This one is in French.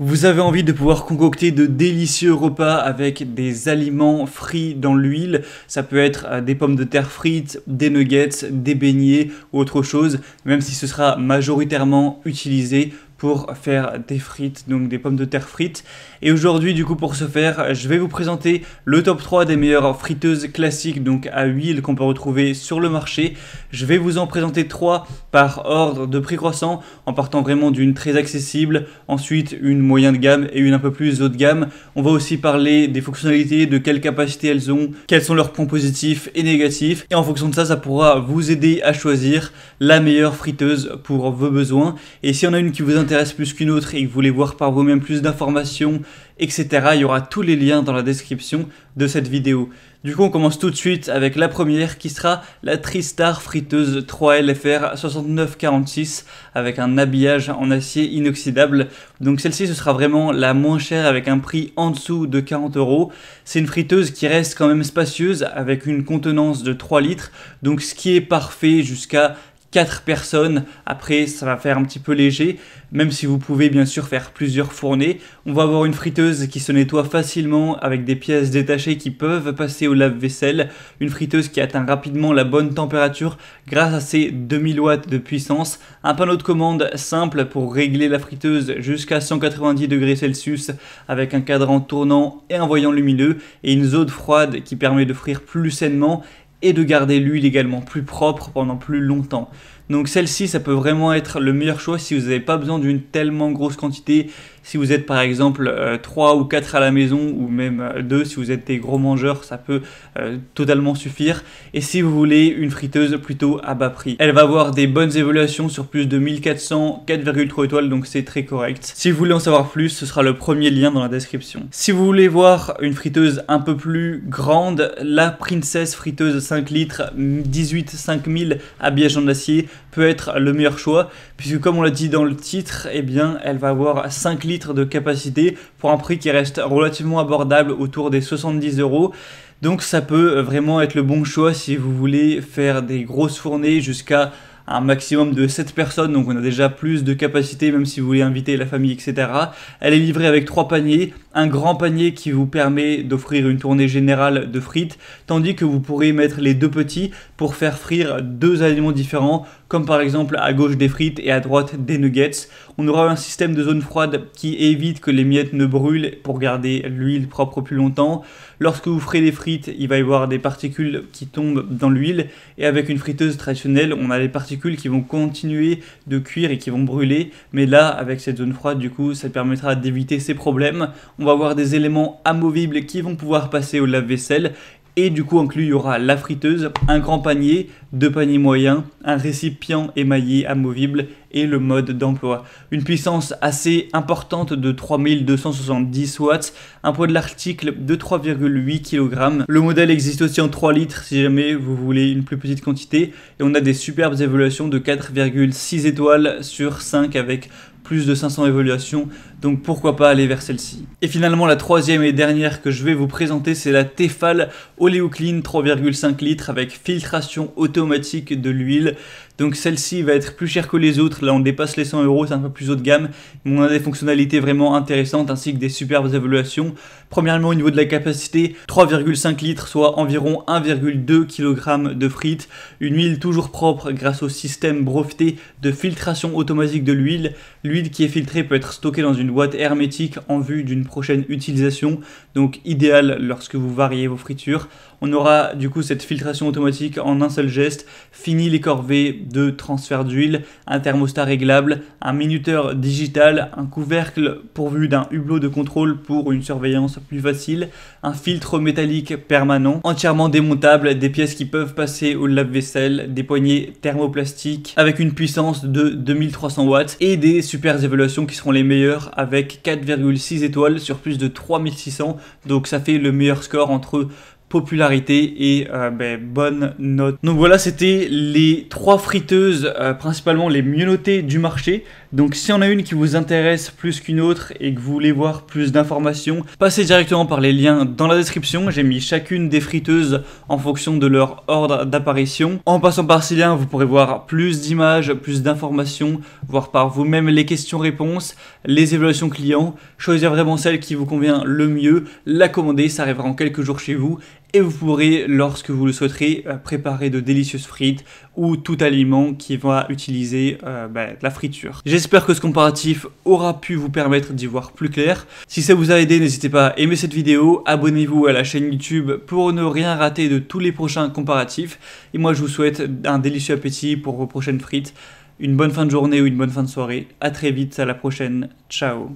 Vous avez envie de pouvoir concocter de délicieux repas avec des aliments frits dans l'huile. Ça peut être euh, des pommes de terre frites, des nuggets, des beignets ou autre chose, même si ce sera majoritairement utilisé pour faire des frites, donc des pommes de terre frites. Et aujourd'hui, du coup, pour ce faire, je vais vous présenter le top 3 des meilleures friteuses classiques, donc à huile qu'on peut retrouver sur le marché. Je vais vous en présenter 3 par ordre de prix croissant, en partant vraiment d'une très accessible, ensuite une moyenne de gamme et une un peu plus haut de gamme. On va aussi parler des fonctionnalités, de quelles capacités elles ont, quels sont leurs points positifs et négatifs. Et en fonction de ça, ça pourra vous aider à choisir la meilleure friteuse pour vos besoins. Et si on a une qui vous intéresse, intéresse plus qu'une autre et que vous voulez voir par vous-même plus d'informations, etc., il y aura tous les liens dans la description de cette vidéo. Du coup, on commence tout de suite avec la première qui sera la Tristar friteuse 3LFR 6946 avec un habillage en acier inoxydable. Donc celle-ci, ce sera vraiment la moins chère avec un prix en dessous de 40 euros. C'est une friteuse qui reste quand même spacieuse avec une contenance de 3 litres, donc ce qui est parfait jusqu'à 4 personnes. Après, ça va faire un petit peu léger, même si vous pouvez bien sûr faire plusieurs fournées. On va avoir une friteuse qui se nettoie facilement avec des pièces détachées qui peuvent passer au lave-vaisselle. Une friteuse qui atteint rapidement la bonne température grâce à ses 2000 watts de puissance. Un panneau de commande simple pour régler la friteuse jusqu'à 190 degrés Celsius avec un cadran tournant et un voyant lumineux et une zone froide qui permet de frire plus sainement et de garder l'huile également plus propre pendant plus longtemps. Donc celle-ci, ça peut vraiment être le meilleur choix si vous n'avez pas besoin d'une tellement grosse quantité si vous êtes par exemple 3 euh, ou 4 à la maison ou même 2, euh, si vous êtes des gros mangeurs, ça peut euh, totalement suffire. Et si vous voulez une friteuse plutôt à bas prix, elle va avoir des bonnes évaluations sur plus de 1400, 4,3 étoiles, donc c'est très correct. Si vous voulez en savoir plus, ce sera le premier lien dans la description. Si vous voulez voir une friteuse un peu plus grande, la princesse friteuse 5 litres 18 5000 à habillage en acier peut être le meilleur choix, puisque comme on l'a dit dans le titre, et eh bien elle va avoir 5 litres de capacité pour un prix qui reste relativement abordable autour des 70 euros. Donc ça peut euh, vraiment être le bon choix si vous voulez faire des grosses fournées jusqu'à un maximum de 7 personnes, donc on a déjà plus de capacité même si vous voulez inviter la famille, etc. Elle est livrée avec trois paniers, un grand panier qui vous permet d'offrir une tournée générale de frites, tandis que vous pourrez mettre les deux petits pour faire frire deux aliments différents, comme par exemple à gauche des frites et à droite des nuggets. On aura un système de zone froide qui évite que les miettes ne brûlent pour garder l'huile propre plus longtemps. Lorsque vous ferez des frites, il va y avoir des particules qui tombent dans l'huile, et avec une friteuse traditionnelle, on a les particules qui vont continuer de cuire et qui vont brûler, mais là, avec cette zone froide, du coup, ça permettra d'éviter ces problèmes. On avoir des éléments amovibles qui vont pouvoir passer au lave-vaisselle et du coup inclus il y aura la friteuse, un grand panier, deux paniers moyens, un récipient émaillé amovible et le mode d'emploi. Une puissance assez importante de 3270 watts, un poids de l'article de 3,8 kg. Le modèle existe aussi en 3 litres si jamais vous voulez une plus petite quantité et on a des superbes évaluations de 4,6 étoiles sur 5 avec plus de 500 évaluations, donc pourquoi pas aller vers celle-ci. Et finalement la troisième et dernière que je vais vous présenter c'est la Tefal oléocline 3,5 litres avec filtration automatique de l'huile. Donc celle-ci va être plus chère que les autres. Là, on dépasse les 100 euros, c'est un peu plus haut de gamme. on a des fonctionnalités vraiment intéressantes ainsi que des superbes évaluations. Premièrement, au niveau de la capacité, 3,5 litres, soit environ 1,2 kg de frites. Une huile toujours propre grâce au système breveté de filtration automatique de l'huile. L'huile qui est filtrée peut être stockée dans une boîte hermétique en vue d'une prochaine utilisation. Donc idéal lorsque vous variez vos fritures. On aura du coup cette filtration automatique en un seul geste, fini les corvées de transfert d'huile, un thermostat réglable, un minuteur digital, un couvercle pourvu d'un hublot de contrôle pour une surveillance plus facile, un filtre métallique permanent, entièrement démontable, des pièces qui peuvent passer au lave-vaisselle, des poignées thermoplastiques avec une puissance de 2300 watts et des super évaluations qui seront les meilleures avec 4,6 étoiles sur plus de 3600. Donc ça fait le meilleur score entre popularité et euh, ben, bonne note. Donc voilà, c'était les trois friteuses euh, principalement les mieux notées du marché. Donc si on a une qui vous intéresse plus qu'une autre et que vous voulez voir plus d'informations, passez directement par les liens dans la description. J'ai mis chacune des friteuses en fonction de leur ordre d'apparition. En passant par ces liens, vous pourrez voir plus d'images, plus d'informations, voir par vous-même les questions-réponses, les évaluations clients, choisir vraiment celle qui vous convient le mieux, la commander, ça arrivera en quelques jours chez vous et vous pourrez, lorsque vous le souhaiterez, euh, préparer de délicieuses frites ou tout aliment qui va utiliser euh, bah, la friture. J'espère que ce comparatif aura pu vous permettre d'y voir plus clair. Si ça vous a aidé, n'hésitez pas à aimer cette vidéo, abonnez-vous à la chaîne YouTube pour ne rien rater de tous les prochains comparatifs. Et moi, je vous souhaite un délicieux appétit pour vos prochaines frites, une bonne fin de journée ou une bonne fin de soirée. A très vite, à la prochaine, ciao